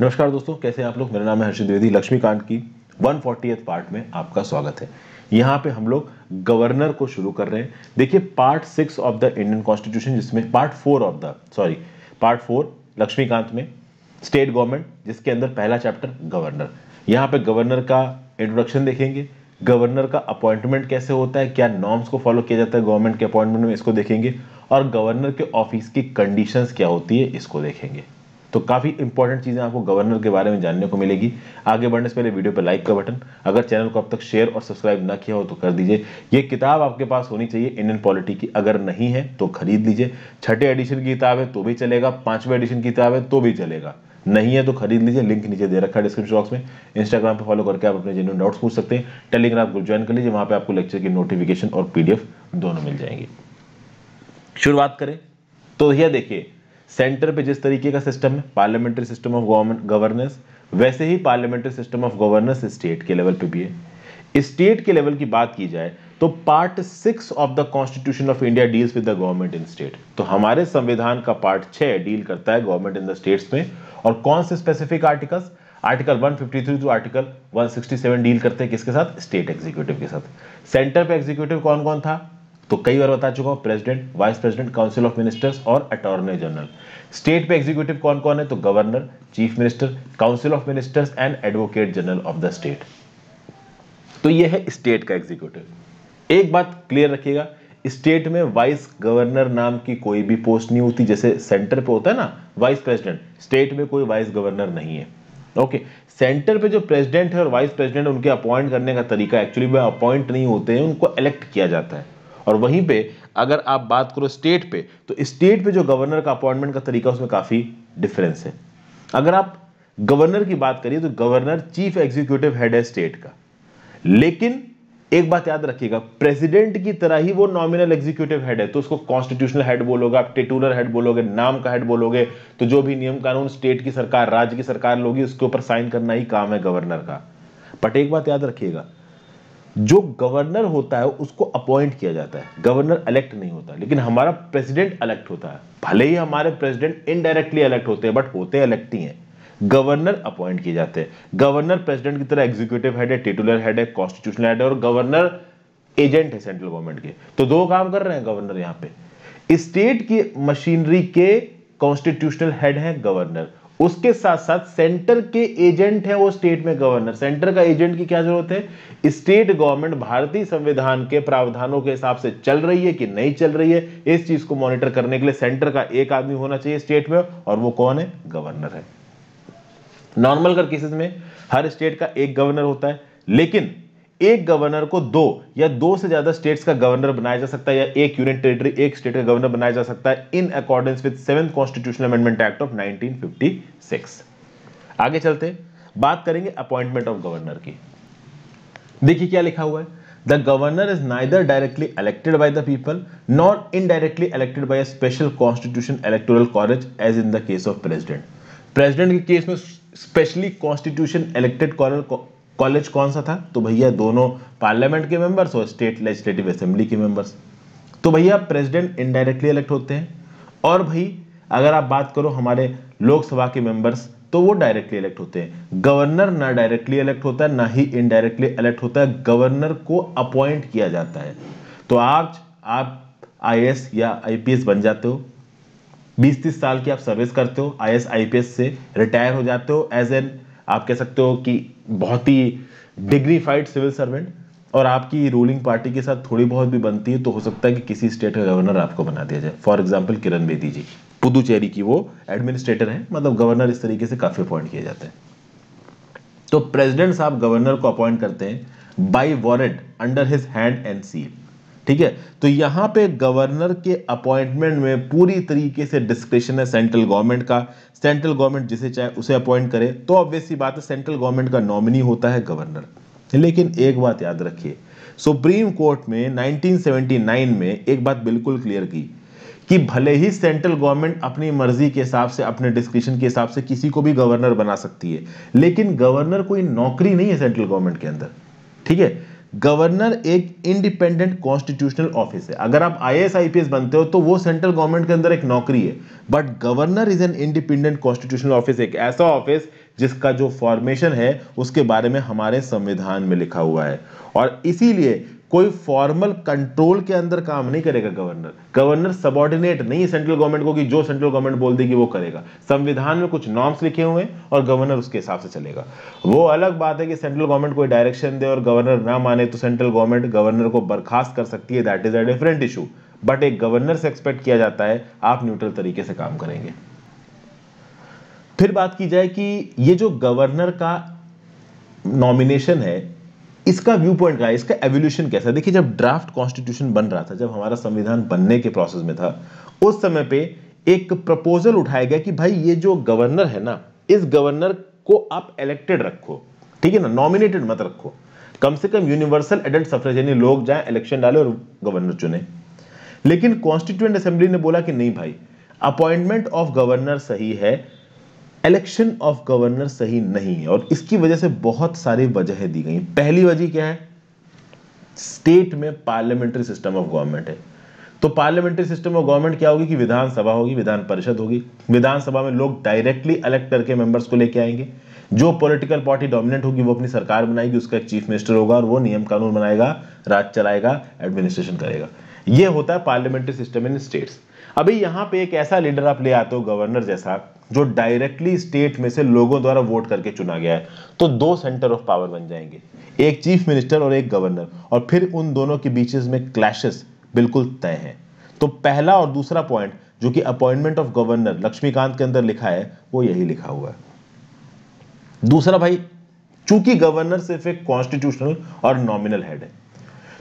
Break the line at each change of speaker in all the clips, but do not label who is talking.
नमस्कार दोस्तों कैसे हैं आप लोग मेरा नाम है हर्षित द्विवेदी लक्ष्मीकांत की वन पार्ट में आपका स्वागत है यहाँ पे हम लोग गवर्नर को शुरू कर रहे हैं देखिए part six of the Indian constitution जिसमें part four of the sorry part four Laxmikanth में स्टेट गवर्नमेंट जिसके अंदर पहला चैप्टर गवर्नर यहाँ पे गवर्नर का इंट्रोडक्शन देखेंगे गवर्नर का अपॉइंटमेंट कैसे होता है क्या नॉर्म्स को फॉलो किया जाता है गवर्नमेंट के अपॉइंटमेंट में इसको देखेंगे और गवर्नर के ऑफिस की कंडीशंस क्या होती है इसको देखेंगे तो काफ़ी इंपॉर्टेंट चीज़ें आपको गवर्नर के बारे में जानने को मिलेगी आगे बढ़ने से पहले वीडियो पर लाइक का बटन अगर चैनल को अब तक शेयर और सब्सक्राइब ना किया हो तो कर दीजिए ये किताब आपके पास होनी चाहिए इंडियन पॉलिटी की अगर नहीं है तो खरीद लीजिए छठे एडिशन की किताब है तो भी चलेगा पांचवे एडिशन की किताब है तो भी चलेगा नहीं है तो खरीद लीजिए लिंक नीचे दे रखा है डिस्क्रिप्शन बॉक्स में इंस्टाग्राम पर फॉलो करके आप अपने जेन्यून डाउट्स पूछ सकते हैं टेलीग्राम ग्रुप ज्वाइन कर लीजिए वहां पे आपको लेक्चर की नोटिफिकेशन और पीडीएफ दोनों मिल जाएंगे शुरुआत करें तो यह देखिए सेंटर पे जिस तरीके का सिस्टम है पार्लियामेंट्री सिस्टम ऑफ गवर्नेंस वैसे ही parliamentary system of governance state के लेवल पे भी है स्टेट के लेवल की बात की जाए तो part six of the constitution of India deals with the government in state तो हमारे संविधान का पार्ट छह डील करता है गवर्नमेंट इन द स्टेट्स में और कौन से specific articles article 153 to article 167 deal करते हैं किसके साथ स्टेट एग्जीक्यूटिव के साथ सेंटर पे एग्जीक्यूटिव कौन कौन था तो कई बार बता चुका हूँ president vice president council of ministers और अटॉर्नी जनरल स्टेट पे एग्जीक्यूटिव कौन कौन है तो governor chief minister council of ministers and advocate general of the state तो यह है स्टेट का एग्जीक्यूटिव एक बात क्लियर रखिएगा स्टेट में वाइस गवर्नर नाम की कोई भी पोस्ट नहीं होती जैसे सेंटर पे होता है ना वाइस प्रेसिडेंट स्टेट में कोई वाइस गवर्नर नहीं है ओके okay. सेंटर पे जो प्रेसिडेंट है और वाइस प्रेसिडेंट उनके अपॉइंट करने का तरीका एक्चुअली वह अपॉइंट नहीं होते हैं उनको इलेक्ट किया जाता है और वहीं पे अगर आप बात करो स्टेट पे तो स्टेट पे जो गवर्नर का अपॉइंटमेंट का तरीका उसमें काफ़ी डिफरेंस है अगर आप गवर्नर की बात करिए तो गवर्नर चीफ एग्जीक्यूटिव हेड है स्टेट का लेकिन एक बात याद रखिएगा प्रेसिडेंट की तरह ही वो नॉमिनल एग्जीक्यूटिव हेड है तो उसको कॉन्स्टिट्यूशनल हेड बोलोगे आप टेटुलर हेड बोलोगे नाम का हेड बोलोगे तो जो भी नियम कानून स्टेट की सरकार राज्य की सरकार लोगी उसके ऊपर साइन करना ही काम है गवर्नर का बट एक बात याद रखिएगा जो गवर्नर होता है उसको अपॉइंट किया जाता है गवर्नर इलेक्ट नहीं होता लेकिन हमारा प्रेसिडेंट इलेक्ट होता है भले ही हमारे प्रेसिडेंट इनडायरेक्टली इलेक्ट होते हैं बट होते इलेक्ट ही हैं गवर्नर अपॉइंट किए जाते हैं गवर्नर प्रेसिडेंट की तरह एग्जीक्यूटिव हेड है टिटुलर हेड है कॉन्स्टिट्यूशनल हेड है और गवर्नर एजेंट है सेंट्रल गवर्नमेंट के तो दो काम कर रहे हैं गवर्नर यहाँ पे स्टेट की मशीनरी के कॉन्स्टिट्यूशनल हेड है गवर्नर उसके साथ साथ सेंटर के एजेंट है वो स्टेट में गवर्नर सेंटर का एजेंट की क्या जरूरत है स्टेट गवर्नमेंट भारतीय संविधान के प्रावधानों के हिसाब से चल रही है कि नहीं चल रही है इस चीज को मॉनिटर करने के लिए सेंटर का एक आदमी होना चाहिए स्टेट में और वो कौन है गवर्नर है नॉर्मल कर केसेस में हर स्टेट का एक गवर्नर होता है लेकिन एक गवर्नर को दो या दो से ज्यादा स्टेट्स का गवर्नर बनाया जा सकता है या एक यूनियन टेरिटरी एक स्टेट का गवर्नर बनाया जा सकता है in accordance with seventh constitutional amendment act of 1956 आगे चलते बात करेंगे अपॉइंटमेंट ऑफ गवर्नर की देखिए क्या लिखा हुआ है the governor is neither directly elected by the people not indirectly elected by a special constitution electoral college as in the case of president president के केस में स्पेशली कॉन्स्टिट्यूशन इलेक्टेड कॉलेज कौन सा था तो भैया दोनों पार्लियामेंट के members और स्टेट लेजिस्लेटिव असेंबली के मेंबर्स तो भैया प्रेसिडेंट इनडायरेक्टली इलेक्ट होते हैं और भाई अगर आप बात करो हमारे लोकसभा के मेंबर्स तो वो डायरेक्टली इलेक्ट होते हैं गवर्नर ना डायरेक्टली इलेक्ट होता है ना ही इनडायरेक्टली इलेक्ट होता है गवर्नर को अपॉइंट किया जाता है तो आप आप आई या आई बन जाते हो 20-30 साल की आप सर्विस करते हो आई एस से रिटायर हो जाते हो एज एन आप कह सकते हो कि बहुत ही डिग्निफाइड सिविल सर्वेंट और आपकी रूलिंग पार्टी के साथ थोड़ी बहुत भी बनती है तो हो सकता है कि किसी स्टेट का गवर्नर आपको बना दिया जाए फॉर एग्जाम्पल किरण बेदी जी पुदुचेरी की वो एडमिनिस्ट्रेटर हैं मतलब गवर्नर इस तरीके से काफ़ी अपॉइंट किए जाते हैं तो प्रेसिडेंट साहब गवर्नर को अपॉइंट करते हैं by warrant under his hand and seal ठीक है तो यहां पे गवर्नर के अपॉइंटमेंट में पूरी तरीके से डिस्क्रिप्शन है सेंट्रल गवर्नमेंट का सेंट्रल गवर्नमेंट जिसे चाहे उसे अपॉइंट करे तो ऑब्वियसली बात है सेंट्रल गवर्नमेंट का नॉमिनी होता है गवर्नर लेकिन एक बात याद रखिए सुप्रीम कोर्ट में 1979 में एक बात बिल्कुल क्लियर की कि भले ही सेंट्रल गवर्नमेंट अपनी मर्जी के हिसाब से अपने डिस्क्रिप्शन के हिसाब से किसी को भी गवर्नर बना सकती है लेकिन गवर्नर कोई नौकरी नहीं है सेंट्रल गवर्नमेंट के अंदर ठीक है गवर्नर एक इंडिपेंडेंट कॉन्स्टिट्यूशनल ऑफिस है अगर आप आई एस बनते हो तो वो सेंट्रल गवर्नमेंट के अंदर एक नौकरी है but governor is an independent constitutional office एक ऐसा ऑफिस जिसका जो फॉर्मेशन है उसके बारे में हमारे संविधान में लिखा हुआ है और इसीलिए कोई फॉर्मल कंट्रोल के अंदर काम नहीं करेगा गवर्नर गवर्नर सबॉर्डिनेट नहीं सेंट्रल गवर्नमेंट को कि जो सेंट्रल गवर्नमेंट बोल देगी वो करेगा संविधान में कुछ नॉर्म्स लिखे हुए हैं और गवर्नर उसके हिसाब से चलेगा वो अलग बात है कि सेंट्रल गवर्नमेंट कोई डायरेक्शन दे और गवर्नर ना माने तो सेंट्रल गवर्नमेंट गवर्नर को बर्खास्त कर सकती है that is a different issue but एक गवर्नर से एक्सपेक्ट किया जाता है आप न्यूट्रल तरीके से काम करेंगे फिर बात की जाए कि ये जो गवर्नर का नॉमिनेशन है इसका व्यू पॉइंट है इसका एवोल्यूशन कैसा देखिए जब ड्राफ्ट कॉन्स्टिट्यूशन बन रहा था जब हमारा संविधान बनने के प्रोसेस में था उस समय पे एक प्रपोजल उठाया गया कि भाई ये जो गवर्नर है ना इस गवर्नर को आप इलेक्टेड रखो ठीक है ना नॉमिनेटेड मत रखो कम से कम यूनिवर्सल एडल्ट सफरेज यानी लोग जाए इलेक्शन डाले और गवर्नर चुने लेकिन कॉन्स्टिट्यूएंट असेंबली ने बोला कि नहीं भाई अपॉइंटमेंट ऑफ गवर्नर सही है इलेक्शन ऑफ गवर्नर सही नहीं है और इसकी वजह से बहुत सारी वजह दी गई पहली वजह क्या है स्टेट में पार्लियामेंट्री सिस्टम ऑफ गवर्नमेंट है तो पार्लियामेंट्री सिस्टम ऑफ गवर्नमेंट क्या होगी कि विधानसभा होगी विधान परिषद होगी विधानसभा में लोग डायरेक्टली इलेक्ट करके मेंबर्स को लेके आएंगे जो पॉलिटिकल पार्टी डोमिनेंट होगी वो अपनी सरकार बनाएगी उसका चीफ मिनिस्टर होगा और वो नियम कानून बनाएगा राज चलाएगा एडमिनिस्ट्रेशन करेगा ये होता है पार्लियामेंट्री सिस्टम इन स्टेट्स अभी यहां पे एक ऐसा लीडर आप ले आते हो गवर्नर जैसा जो डायरेक्टली स्टेट में से लोगों द्वारा वोट करके चुना गया है तो दो सेंटर ऑफ पावर बन जाएंगे एक चीफ मिनिस्टर और एक गवर्नर और फिर उन दोनों के बीच में क्लैशेस बिल्कुल तय हैं तो पहला और दूसरा पॉइंट जो कि अपॉइंटमेंट ऑफ गवर्नर लक्ष्मीकांत के अंदर लिखा है वो यही लिखा हुआ है दूसरा भाई चूंकि गवर्नर सिर्फ एक कॉन्स्टिट्यूशनल और नॉमिनल हेड है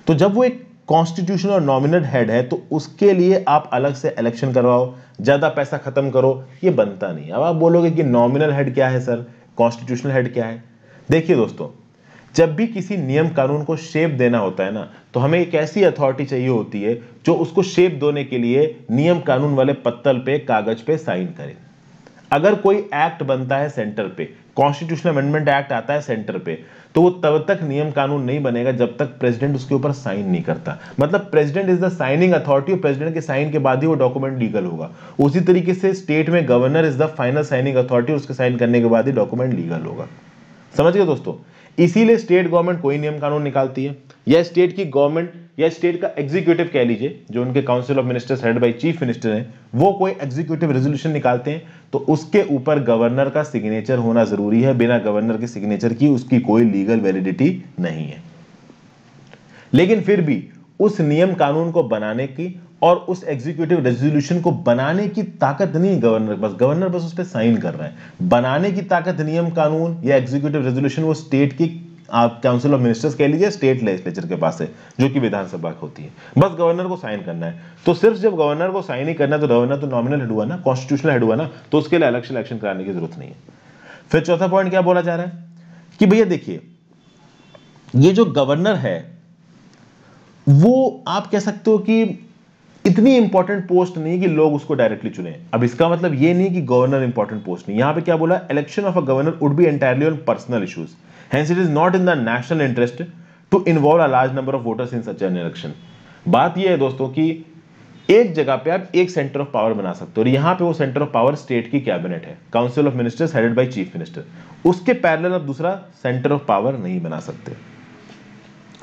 तो जब वो एक कॉन्स्टिट्यूशन और नॉमिनेट हेड है तो उसके लिए आप अलग से इलेक्शन करवाओ ज़्यादा पैसा खत्म करो ये बनता नहीं अब आप बोलोगे कि नॉमिनल हेड क्या है सर कॉन्स्टिट्यूशनल हेड क्या है देखिए दोस्तों जब भी किसी नियम कानून को शेप देना होता है ना तो हमें एक ऐसी अथॉरिटी चाहिए होती है जो उसको शेप देने के लिए नियम कानून वाले पत्तल पे कागज पे साइन करे अगर कोई एक्ट बनता है सेंटर पे कॉन्स्टिट्यूशनल अमेंडमेंट एक्ट आता है सेंटर पे तो वो तब तक नियम कानून नहीं बनेगा जब तक प्रेसिडेंट उसके ऊपर साइन नहीं करता मतलब president is the signing authority और प्रेसिडेंट के साइन के बाद ही वो डॉक्यूमेंट लीगल होगा उसी तरीके से स्टेट में governor is the final signing authority उसके साइन करने के बाद ही डॉक्यूमेंट लीगल होगा समझ गए दोस्तों इसीलिए स्टेट गवर्नमेंट कोई नियम कानून निकालती है या स्टेट की गवर्नमेंट या स्टेट का एग्जीक्यूटिव कह लीजिए जो उनके council of ministers head by chief minister हैं वो कोई एग्जीक्यूटिव रेजोल्यूशन निकालते हैं तो उसके ऊपर गवर्नर का सिग्नेचर होना जरूरी है बिना गवर्नर के सिग्नेचर की उसकी कोई लीगल वैलिडिटी नहीं है लेकिन फिर भी उस नियम कानून को बनाने की और उस एग्जीक्यूटिव रेजोल्यूशन को बनाने की ताकत नहीं गवर्नर बस गवर्नर बस उस पर साइन कर रहे हैं बनाने की ताकत नियम कानून या एग्जीक्यूटिव रेजोल्यूशन वो स्टेट की आप काउंसिल ऑफ मिनिस्टर्स कह लीजिए स्टेट लेजिस्लेचर के पास है जो कि विधानसभा होती है बस गवर्नर को साइन करना है तो सिर्फ जब गवर्नर को साइन ही करना तो गवर्नर तो नॉमिनल हेड हुआ ना कॉन्स्टिट्यूशनल हेड हुआ ना तो उसके लिए अलग से इलेक्शन कराने की जरूरत नहीं है फिर चौथा पॉइंट क्या बोला जा रहा है कि भैया देखिए ये जो गवर्नर है वो आप कह सकते हो कि इतनी इंपॉर्टेंट पोस्ट नहीं कि लोग उसको डायरेक्टली चुने अब इसका मतलब ये नहीं कि गवर्नर इंपॉर्टेंट पोस्ट नहीं यहां पे क्या बोला election of a governor would be entirely on personal issues hence it is not in the national interest to involve a large number of voters in such an election बात यह है दोस्तों की एक जगह पे आप एक सेंटर ऑफ पावर बना सकते हो और यहां पे वो सेंटर ऑफ पावर स्टेट की कैबिनेट है council of ministers headed by chief minister उसके पैरेलल आप दूसरा सेंटर ऑफ पावर नहीं बना सकते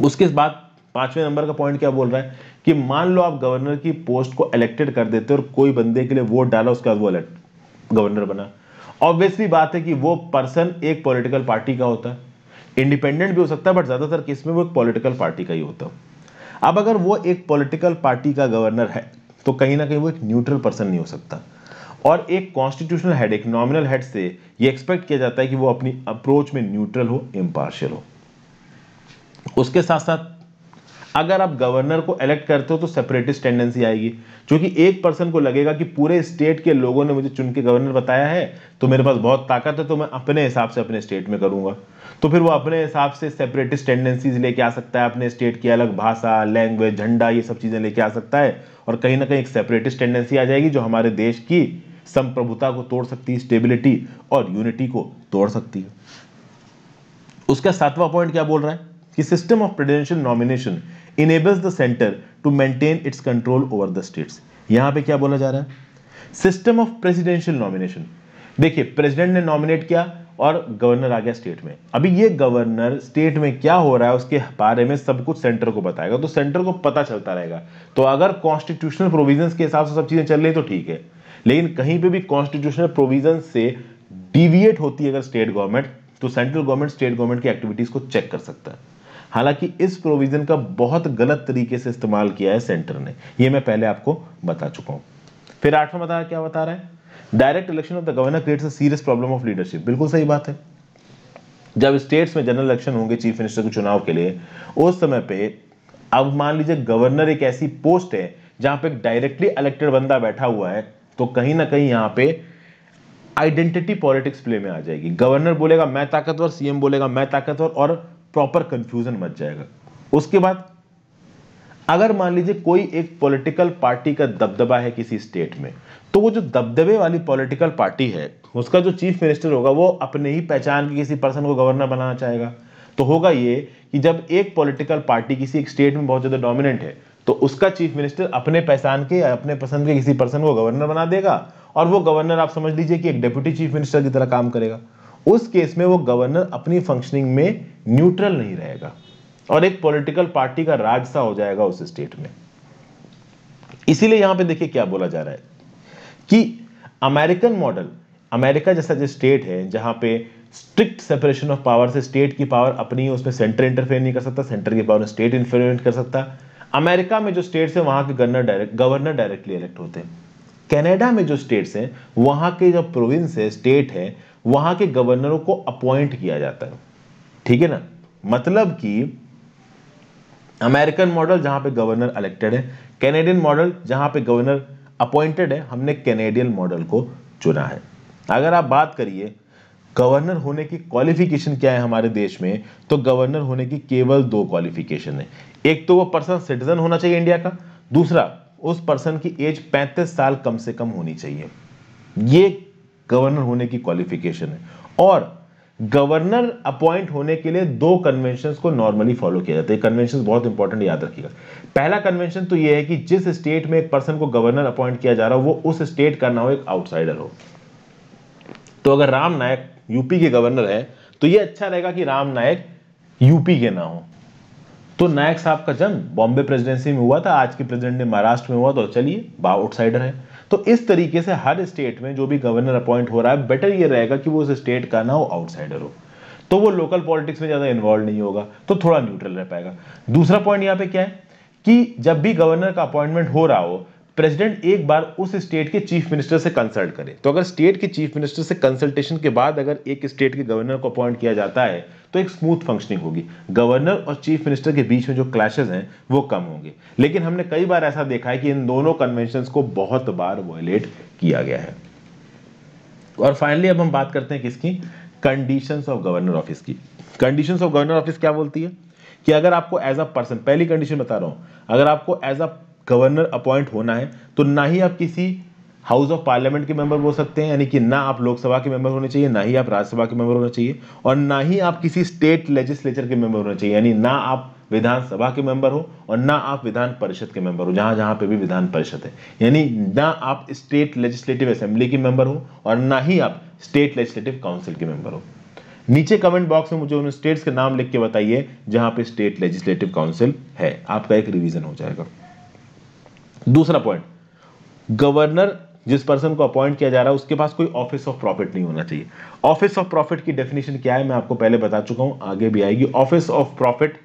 उसके बाद पांचवें नंबर का पॉइंट क्या बोल रहा है कि मान लो आप गवर्नर की पोस्ट को इलेक्टेड कर देते हो और कोई बंदे के लिए वोट डाला उसके बाद वो गवर्नर बना ऑब्वियसली बात है कि वो पर्सन एक पोलिटिकल पार्टी का होता है इंडिपेंडेंट भी हो सकता है बट ज़्यादातर केस में वो एक पॉलिटिकल पार्टी का ही होता अब अगर वो एक पॉलिटिकल पार्टी का गवर्नर है तो कहीं ना कहीं वो एक न्यूट्रल पर्सन नहीं हो सकता और एक कॉन्स्टिट्यूशनल हेड एक नॉमिनल हेड से ये एक्सपेक्ट किया जाता है कि वो अपनी अप्रोच में न्यूट्रल हो इम्पार्शियल हो उसके साथ साथ अगर आप गवर्नर को इलेक्ट करते हो तो सेपरेटिस्ट टेंडेंसी आएगी क्योंकि एक पर्सन को लगेगा कि पूरे स्टेट के लोगों ने मुझे चुन के गवर्नर बताया है तो मेरे पास बहुत ताकत है तो मैं अपने हिसाब से अपने स्टेट में करूंगा तो फिर वो अपने हिसाब से सेपरेटिस्ट टेंडेंसीज लेके आ सकता है अपने स्टेट की अलग भाषा लैंग्वेज झंडा ये सब चीज़ें लेके आ सकता है और कहीं ना कहीं एक सेपरेटिस्ट टेंडेंसी आ जाएगी जो हमारे देश की संप्रभुता को तोड़ सकती है स्टेबिलिटी और यूनिटी को तोड़ सकती है उसका सातवां पॉइंट क्या बोल रहा है कि system of presidential nomination enables the centre to maintain its control over the states यहां पे क्या बोला जा रहा है सिस्टम ऑफ प्रेसिडेंशियल नॉमिनेशन देखिए प्रेसिडेंट ने नॉमिनेट किया और गवर्नर आ गया स्टेट में अभी ये गवर्नर स्टेट में क्या हो रहा है उसके बारे में सब कुछ सेंटर को बताएगा तो सेंटर को पता चलता रहेगा तो अगर कॉन्स्टिट्यूशनल प्रोविजन के हिसाब से सब चीजें चल रही तो ठीक है लेकिन कहीं पर भी कॉन्स्टिट्यूशनल प्रोविजन से डिविएट होती है अगर स्टेट गवर्नमेंट तो सेंट्रल गवर्नमेंट स्टेट गवर्नमेंट की एक्टिविटीज को चेक कर सकता है हालांकि इस प्रोविजन का बहुत गलत तरीके से इस्तेमाल किया है सेंटर ने यह मैं पहले आपको बता चुका हूं फिर आठवां बताया क्या बता रहा है direct election of the governor creates a serious problem of leadership बिल्कुल सही बात है जब स्टेट्स में जनरल इलेक्शन होंगे चीफ मिनिस्टर के चुनाव के लिए उस समय पे अब मान लीजिए गवर्नर एक ऐसी पोस्ट है जहां पे एक डायरेक्टली इलेक्टेड बंदा बैठा हुआ है तो कहीं ना कहीं यहां पे आइडेंटिटी पॉलिटिक्स प्ले में आ जाएगी गवर्नर बोलेगा मैं ताकतवर सीएम बोलेगा मैं ताकतवर और प्रॉपर कंफ्यूजन मच जाएगा उसके बाद अगर मान लीजिए कोई एक पॉलिटिकल पार्टी का दबदबा है किसी स्टेट में तो वो जो दबदबे वाली पॉलिटिकल पार्टी है उसका जो चीफ मिनिस्टर होगा वो अपने ही पहचान के किसी पर्सन को गवर्नर बनाना चाहेगा तो होगा ये कि जब एक पॉलिटिकल पार्टी किसी एक स्टेट में बहुत ज़्यादा डोमिनेंट है तो उसका चीफ मिनिस्टर अपने पहचान के अपने पसंद के किसी पर्सन को गवर्नर बना देगा और वो गवर्नर आप समझ लीजिए कि एक डेप्यूटी चीफ मिनिस्टर की तरह काम करेगा उस केस में वो गवर्नर अपनी फंक्शनिंग में न्यूट्रल नहीं रहेगा और एक पॉलिटिकल पार्टी का राज सा हो जाएगा उस स्टेट में इसीलिए यहां पे देखिए क्या बोला जा रहा है कि अमेरिकन मॉडल अमेरिका जैसा जो स्टेट है जहां पे स्ट्रिक्ट सेपरेशन ऑफ पावर से स्टेट की पावर अपनी उसमें सेंटर इंटरफेयर नहीं कर सकता सेंटर की पावर स्टेट इंटरफेयर कर सकता अमेरिका में जो स्टेट है वहां के governor direct governor directly elect होते हैं कनाडा में जो स्टेट्स हैं वहां के जो प्रोविंस है स्टेट है वहां के गवर्नरों को अपॉइंट किया जाता है ठीक है ना मतलब कि अमेरिकन मॉडल जहां पे गवर्नर इलेक्टेड है कैनेडियन मॉडल जहां पे गवर्नर अपॉइंटेड है हमने कैनेडियन मॉडल को चुना है अगर आप बात करिए गवर्नर होने की क्वालिफिकेशन क्या है हमारे देश में तो गवर्नर होने की केवल दो क्वालिफिकेशन है एक तो वो पर्सन सिटीजन होना चाहिए इंडिया का दूसरा उस पर्सन की एज 35 साल कम से कम होनी चाहिए ये गवर्नर होने की क्वालिफिकेशन है और गवर्नर अपॉइंट होने के लिए दो कन्वेंशन को नॉर्मली फॉलो किया जाता है कन्वेंशन बहुत इंपॉर्टेंट याद रखिएगा पहला कन्वेंशन तो यह है कि जिस स्टेट में एक पर्सन को गवर्नर अपॉइंट किया जा रहा हो वो उस स्टेट का ना हो एक आउटसाइडर हो तो अगर राम नायक यूपी के गवर्नर है तो यह अच्छा रहेगा कि राम नायक यूपी के ना हो तो नायक साहब का जन्म बॉम्बे प्रेसिडेंसी में हुआ था आज के प्रेसिडेंट ने महाराष्ट्र में हुआ तो चलिए आउटसाइडर है तो इस तरीके से हर स्टेट में जो भी गवर्नर अपॉइंट हो रहा है बेटर ये रहेगा कि वो उस स्टेट का ना हो आउटसाइडर हो तो वो लोकल पॉलिटिक्स में ज़्यादा इन्वॉल्व नहीं होगा तो थोड़ा न्यूट्रल रह पाएगा दूसरा पॉइंट यहां पे क्या है कि जब भी गवर्नर का अपॉइंटमेंट हो रहा हो प्रेसिडेंट एक बार उस स्टेट के चीफ मिनिस्टर से कंसल्ट करे तो अगर स्टेट के चीफ मिनिस्टर से कंसल्टेशन के बाद अगर एक स्टेट के गवर्नर को अपॉइंट किया जाता है तो एक स्मूथ फंक्शनिंग होगी गवर्नर और चीफ मिनिस्टर के बीच में जो क्लैशेज हैं वो कम होंगे लेकिन हमने कई बार ऐसा देखा है कि इन दोनों कन्वेंशन को बहुत बार वायलेट किया गया है और फाइनली अब हम बात करते हैं किसकी कंडीशन ऑफ गवर्नर ऑफिस की कंडीशन ऑफ गवर्नर ऑफिस क्या बोलती है कि अगर आपको एज अ पर्सन पहली कंडीशन बता रहा हूं अगर आपको एज अ गवर्नर अपॉइंट होना है तो ना ही आप किसी हाउस ऑफ पार्लियामेंट के मेंबर हो सकते हैं यानी कि ना आप लोकसभा के मेंबर होने चाहिए ना ही आप राज्यसभा के मेंबर होने चाहिए और ना ही आप किसी स्टेट लेजिस्लेचर के मेंबर होने चाहिए यानी ना आप विधानसभा के मेंबर हो और ना आप विधान परिषद के मेंबर हो जहां जहां पे भी विधान परिषद है यानी ना आप स्टेट लेजिस्लेटिव असेंबली के मेंबर हो और ना ही आप स्टेट लेजिस्लेटिव काउंसिल के मेंबर हो नीचे कमेंट बॉक्स में मुझे उन स्टेट्स के नाम लिख के बताइए जहां पे स्टेट लेजिस्लेटिव काउंसिल है आपका एक रिवीजन हो जाएगा दूसरा पॉइंट गवर्नर जिस पर्सन को अपॉइंट किया जा रहा है उसके पास कोई ऑफिस ऑफ प्रॉफिट नहीं होना चाहिए ऑफिस ऑफ प्रॉफिट की डेफिनेशन क्या है मैं आपको पहले बता चुका हूं आगे भी आएगी office of profit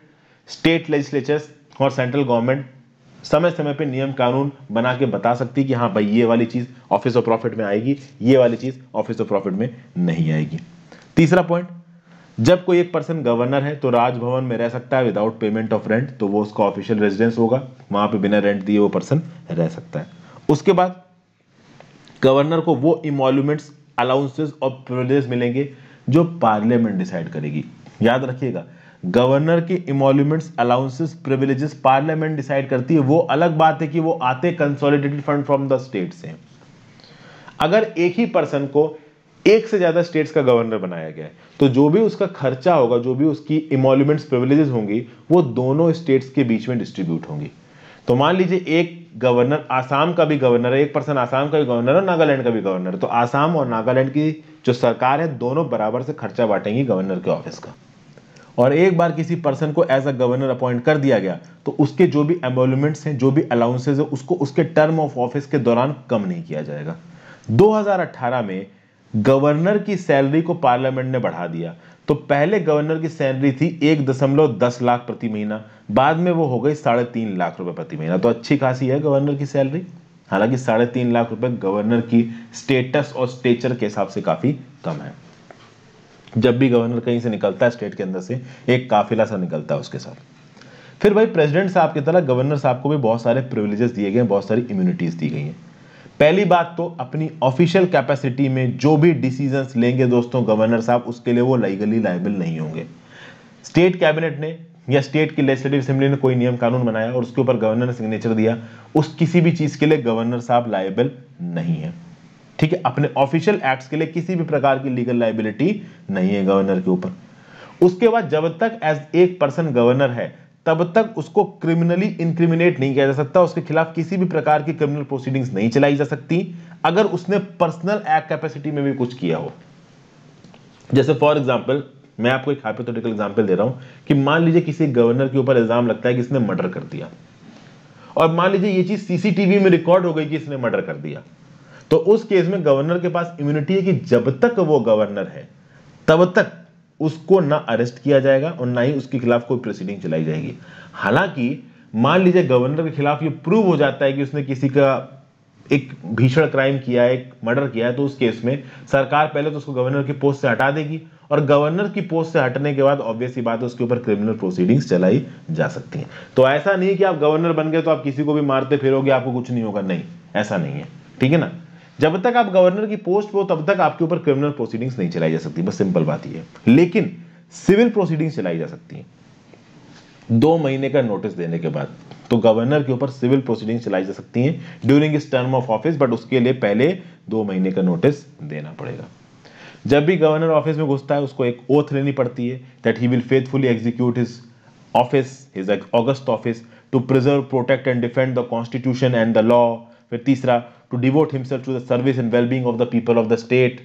state legislatures और सेंट्रल गवर्नमेंट समय समय पे नियम कानून बना के बता सकती है कि हाँ भाई ये वाली चीज़ ऑफिस ऑफ प्रॉफिट में आएगी ये वाली चीज़ ऑफिस ऑफ प्रॉफिट में नहीं आएगी तीसरा पॉइंट जब कोई एक पर्सन गवर्नर है तो राजभवन में रह सकता है विदाउट पेमेंट ऑफ रेंट तो वो उसका ऑफिशियल रेजिडेंस होगा वहां पे बिना रेंट दिए वो पर्सन रह सकता है उसके बाद गवर्नर को वो इमोलूमेंट्स अलाउंसेस और प्रिविलेज मिलेंगे जो पार्लियामेंट डिसाइड करेगी याद रखिएगा गवर्नर के emolument allowances privileges parliament decide करती है वो अलग बात है कि वो आते consolidated fund from the state से अगर एक ही पर्सन को एक से ज़्यादा स्टेट्स का गवर्नर बनाया गया है तो जो भी उसका खर्चा होगा जो भी उसकी इमोल्यूमेंट्स प्रिविलेजेस होंगी वो दोनों स्टेट्स के बीच में डिस्ट्रीब्यूट होंगी तो मान लीजिए एक गवर्नर आसाम का भी गवर्नर है एक पर्सन आसाम का भी गवर्नर है नागालैंड का भी गवर्नर है तो आसाम और नागालैंड की जो सरकार है दोनों बराबर से खर्चा बांटेंगी गवर्नर के ऑफिस का और एक बार किसी पर्सन को एज अ गवर्नर अपॉइंट कर दिया गया तो उसके जो भी एम्बोलमेंट्स हैं जो भी अलाउंसेज है उसको उसके टर्म ऑफ ऑफिस के दौरान कम नहीं किया जाएगा 2018 में गवर्नर की सैलरी को पार्लियामेंट ने बढ़ा दिया तो पहले गवर्नर की सैलरी थी एक दशमलव दस लाख प्रति महीना बाद में वो हो गई साढ़े तीन लाख रुपए प्रति महीना तो अच्छी खासी है गवर्नर की सैलरी हालांकि साढ़े तीन लाख रुपए गवर्नर की स्टेटस और स्टेचर के हिसाब से काफी कम है जब भी गवर्नर कहीं से निकलता है स्टेट के अंदर से एक काफिला सा निकलता है उसके साथ फिर भाई प्रेसिडेंट साहब की तरह गवर्नर साहब को भी बहुत सारे प्रिविलेजेस दिए गए हैं बहुत सारी इम्यूनिटीज दी गई हैं पहली बात तो अपनी ऑफिशियल कैपेसिटी में जो भी डिसीजंस लेंगे दोस्तों गवर्नर साहब उसके लिए वो लीगली लाइबल नहीं होंगे स्टेट कैबिनेट ने या स्टेट की लेजिस्लेटिव असेंबली ने कोई नियम कानून बनाया और उसके ऊपर गवर्नर ने सिग्नेचर दिया उस किसी भी चीज़ के लिए गवर्नर साहब लाइबल नहीं है ठीक है अपने ऑफिशियल एक्ट्स के लिए किसी भी प्रकार की लीगल लाइबिलिटी नहीं है गवर्नर के ऊपर उसके बाद जब तक एज एक पर्सन गवर्नर है तब तक उसको क्रिमिनली इनक्रिमिनेट नहीं किया जा सकता उसके खिलाफ किसी भी प्रकार की क्रिमिनल प्रोसीडिंग्स नहीं चलाई जा सकती अगर उसने पर्सनल एक्ट कैपेसिटी में भी कुछ किया हो जैसे फॉर एग्जाम्पल मैं आपको एक हाइपोथेटिकल एग्जाम्पल दे रहा हूं कि मान लीजिए किसी गवर्नर के ऊपर इल्जाम लगता है कि इसने मर्डर कर दिया और मान लीजिए ये चीज सीसीटीवी में रिकॉर्ड हो गई कि इसने मर्डर कर दिया तो उस केस में गवर्नर के पास इम्यूनिटी है कि जब तक वो गवर्नर है तब तक उसको ना अरेस्ट किया जाएगा और ना ही उसके खिलाफ कोई प्रोसीडिंग चलाई जाएगी हालांकि मान लीजिए गवर्नर के खिलाफ ये प्रूव हो जाता है कि उसने किसी का एक भीषण क्राइम किया एक मर्डर किया है तो उस केस में सरकार पहले तो उसको गवर्नर की पोस्ट से हटा देगी और गवर्नर की पोस्ट से हटने के बाद ही बात है उसके ऊपर क्रिमिनल प्रोसीडिंग्स चलाई जा सकती हैं तो ऐसा नहीं कि आप गवर्नर बन गए तो आप किसी को भी मारते फिरोगे आपको कुछ नहीं होगा नहीं ऐसा नहीं है ठीक है ना जब तक आप गवर्नर की पोस्ट पर हो तब तक आपके ऊपर क्रिमिनल प्रोसीडिंग्स नहीं चलाई जा सकती बस सिंपल बात यह है लेकिन सिविल प्रोसीडिंग्स चलाई जा सकती हैं दो महीने का नोटिस देने के बाद तो गवर्नर के ऊपर सिविल प्रोसीडिंग चलाई जा सकती हैं ड्यूरिंग इस टर्म ऑफ ऑफिस बट उसके लिए पहले दो महीने का नोटिस देना पड़ेगा जब भी गवर्नर ऑफिस में घुसता है उसको एक ओथ लेनी पड़ती है that he will faithfully execute his office his august office to preserve protect and defend the constitution and the law फिर तीसरा to devote himself to the service and well-being of the people of the state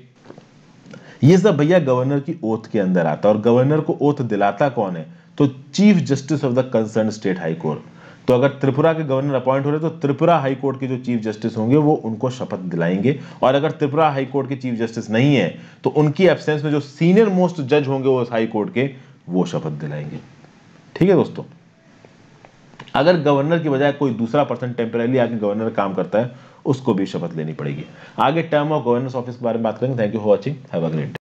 ये सब भैया governor की oath के अंदर आता और गवर्नर को ओथ दिलाता कौन है तो chief justice of the concern state high court तो अगर त्रिपुरा के गवर्नर अपॉइंट हो रहे तो त्रिपुरा हाई कोर्ट के जो चीफ जस्टिस होंगे वो उनको शपथ दिलाएंगे और अगर त्रिपुरा हाई कोर्ट के चीफ जस्टिस नहीं है तो उनकी एब्सेंस में जो सीनियर मोस्ट जज होंगे वो हाई कोर्ट के वो शपथ दिलाएंगे ठीक है दोस्तों अगर गवर्नर की बजाय कोई दूसरा पर्सन टेम्परेली आके गवर्नर काम करता है उसको भी शपथ लेनी पड़ेगी आगे टर्म ऑफ गवर्नेंस ऑफिस के बारे में बात करेंगे thank you for watching have a great